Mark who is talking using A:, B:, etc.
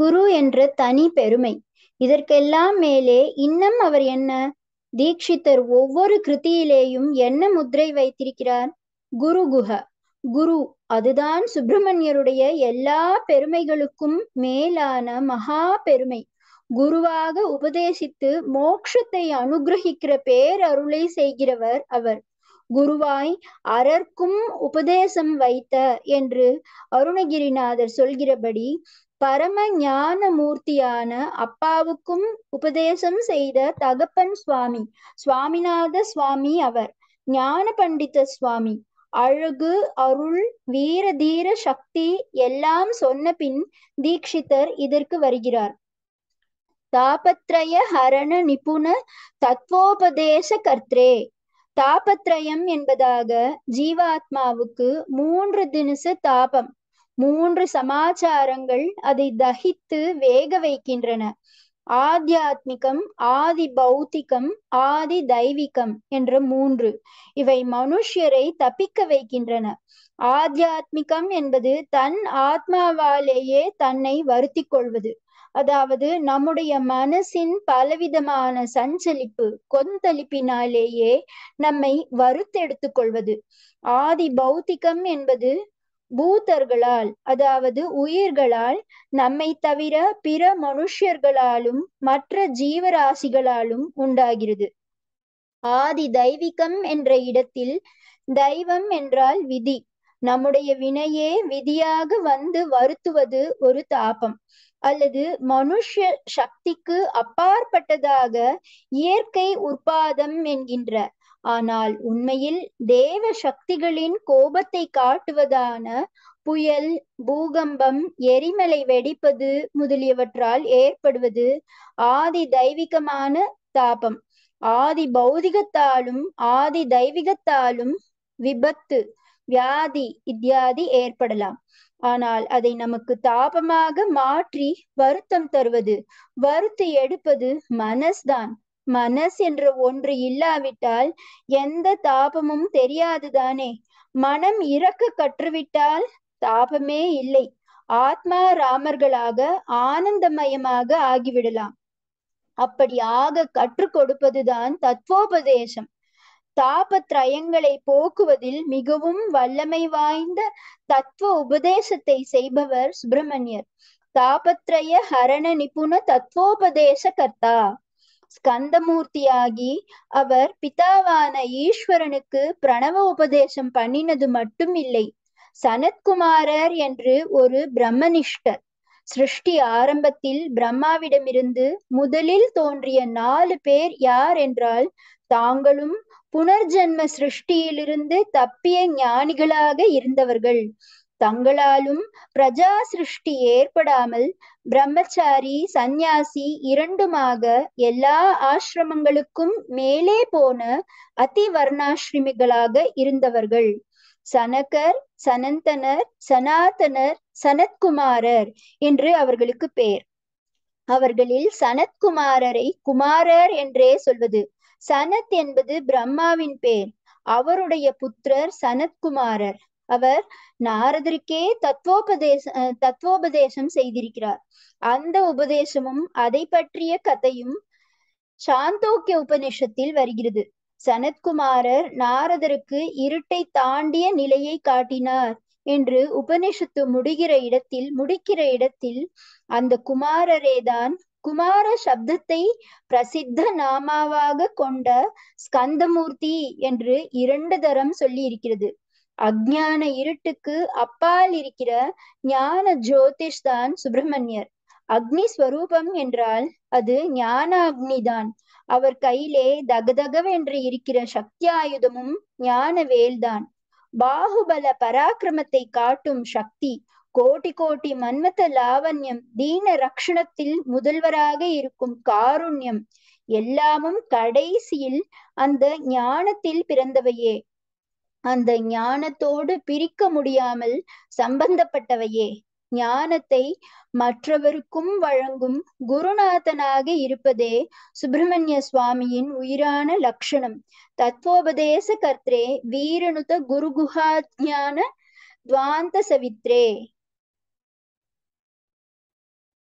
A: குரு என்ற தனி பெருமை இதற்கெல்லாம் மேலே இன்னும் அவர் என்ன தீட்சித்தர் ஒவ்வொரு கிருத்தியிலேயும் என்ன முத்திரை வைத்திருக்கிறார் குரு குஹ குரு அதுதான் சுப்பிரமணியருடைய எல்லா பெருமைகளுக்கும் மேலான மகா பெருமை குருவாக உபதேசித்து மோட்சத்தை அனுகிரகிக்கிற பேரருளை செய்கிறவர் அவர் குருவாய் அரர்க்கும் உபதேசம் வைத்த என்று அருணகிரிநாதர் சொல்கிறபடி பரம ஞான மூர்த்தியான அப்பாவுக்கும் உபதேசம் செய்த தகப்பன் சுவாமி சுவாமிநாத சுவாமி அவர் ஞான பண்டித சுவாமி அழகு அருள் வீர தீர சக்தி எல்லாம் சொன்ன பின் தீட்சிதர் இதற்கு வருகிறார் தாபத்ரய ஹரண நிபுண தத்வோபதேச கர்த்தே தாபத்ரயம் என்பதாக ஜீவாத்மாவுக்கு மூன்று தினச தாபம் மூன்று சமாச்சாரங்கள் அதை தகித்து வேக வைக்கின்றன ஆத்தியாத்மிகம் ஆதி பௌத்திகம் ஆதி தெய்வீகம் என்ற மூன்று இவை மனுஷியரை தப்பிக்க வைக்கின்றன ஆத்தியாத்மிகம் என்பது தன் ஆத்மாவாலேயே தன்னை வருத்தி கொள்வது அதாவது நம்முடைய மனசின் பலவிதமான சஞ்சலிப்பு கொந்தளிப்பினாலேயே நம்மை வருத்தெடுத்துக் கொள்வது ஆதி பௌத்திகம் என்பது பூதர்களால் அதாவது உயிர்களால் நம்மை தவிர பிற மனுஷர்களாலும் மற்ற ஜீவராசிகளாலும் உண்டாகிறது ஆதி தெய்வீகம் என்ற இடத்தில் தெய்வம் என்றால் விதி நம்முடைய வினையே விதியாக வந்து வருத்துவது ஒரு தாபம் அல்லது மனுஷ சக்திக்கு அப்பாற்பட்டதாக இயற்கை உற்பாதம் என்கின்ற ஆனால் உண்மையில் தேவ சக்திகளின் கோபத்தை காட்டுவதான புயல் பூகம்பம் எரிமலை வெடிப்பது முதலியவற்றால் ஏற்படுவது ஆதி தெய்வீகமான தாபம் ஆதி பௌதிகத்தாலும் ஆதி தெய்வீகத்தாலும் விபத்து வியாதி இத்தியாதி ஏற்படலாம் ஆனால் அதை நமக்கு தாபமாக மாற்றி வருத்தம் தருவது வருத்தி எடுப்பது மனஸ்தான் மனஸ் என்ற ஒன்று இல்லாவிட்டால் எந்த தாபமும் தெரியாதுதானே மனம் இறக்க கற்றுவிட்டால் தாபமே இல்லை ஆத்மா ராமர்களாக ஆனந்தமயமாக ஆகிவிடலாம் அப்படி ஆக கற்றுக் கொடுப்பதுதான் தத்துவோபதேசம் தாபத்ரயங்களை போக்குவதில் மிகவும் வல்லமை வாய்ந்த தத்துவ உபதேசத்தை செய்பவர் சுப்பிரமணியர் தாபத்ரய ஹரண நிபுண தத்வோபதேச கர்த்தா ஸ்கந்தமூர்த்தியாகி அவர் பிதாவான ஈஸ்வரனுக்கு பிரணவ உபதேசம் பண்ணினது மட்டும் இல்லை சனத்குமாரர் என்று ஒரு பிரம்மனிஷ்டர் சிருஷ்டி ஆரம்பத்தில் பிரம்மாவிடமிருந்து முதலில் தோன்றிய நாலு பேர் யார் என்றால் தாங்களும் புனர்ஜென்ம சிருஷ்டியிலிருந்து தப்பிய ஞானிகளாக இருந்தவர்கள் தங்களாலும் பிரஜா சிருஷ்டி ஏற்படாமல் பிரம்மச்சாரி சந்நியாசி இரண்டுமாக எல்லா ஆசிரமங்களுக்கும் மேலே போன அதி வர்ணாசிரமிகளாக இருந்தவர்கள் சனகர் சனந்தனர் சனாதனர் சனத்குமாரர் என்று அவர்களுக்கு பெயர் அவர்களில் சனத்குமாரரை குமாரர் என்றே சொல்வது சனத் என்பது பிரம்மாவின் பேர் அவருடைய புத்திரர் சனத்குமாரர் அவர் நாரதருக்கே தத்துவோபதேச தத்துவோபதேசம் செய்திருக்கிறார் அந்த உபதேசமும் அதை பற்றிய கதையும் சாந்தோக்கிய உபநிஷத்தில் வருகிறது சனத்குமாரர் நாரதருக்கு இருட்டை தாண்டிய நிலையை காட்டினார் என்று உபநிஷத்து முடிகிற இடத்தில் முடிக்கிற இடத்தில் அந்த குமாரரேதான் குமார சப்தத்தை பிரசித்த நாமாவாக கொண்ட ஸ்கந்தமூர்த்தி என்று இரண்டு தரம் சொல்லி இருக்கிறது அக்ஞான இருட்டுக்கு அப்பால் இருக்கிற ஞான ஜோதிஷ் தான் சுப்பிரமணியர் அக்னி ஸ்வரூபம் என்றால் அது ஞான அக்னிதான் அவர் கையிலே தகதகவென்று இருக்கிற சக்தி ஆயுதமும் ஞான வேல்தான் பாகுபல பராக்கிரமத்தை காட்டும் சக்தி கோட்டி கோட்டி மன்மத்த லாவண்யம் தீன ரக்ஷணத்தில் முதல்வராக இருக்கும் காருண்யம் எல்லாமும் கடைசியில் அந்த ஞானத்தில் பிறந்தவையே அந்த ஞானத்தோடு பிரிக்க முடியாமல் சம்பந்தப்பட்டவையே ஞானத்தை மற்றவருக்கும் வழங்கும் குருநாதனாக இருப்பதே சுப்பிரமணிய சுவாமியின் உயிரான லட்சணம் தத்வோபதேச கர்த்தே வீரனுத ஞான துவாந்த சவித்ரே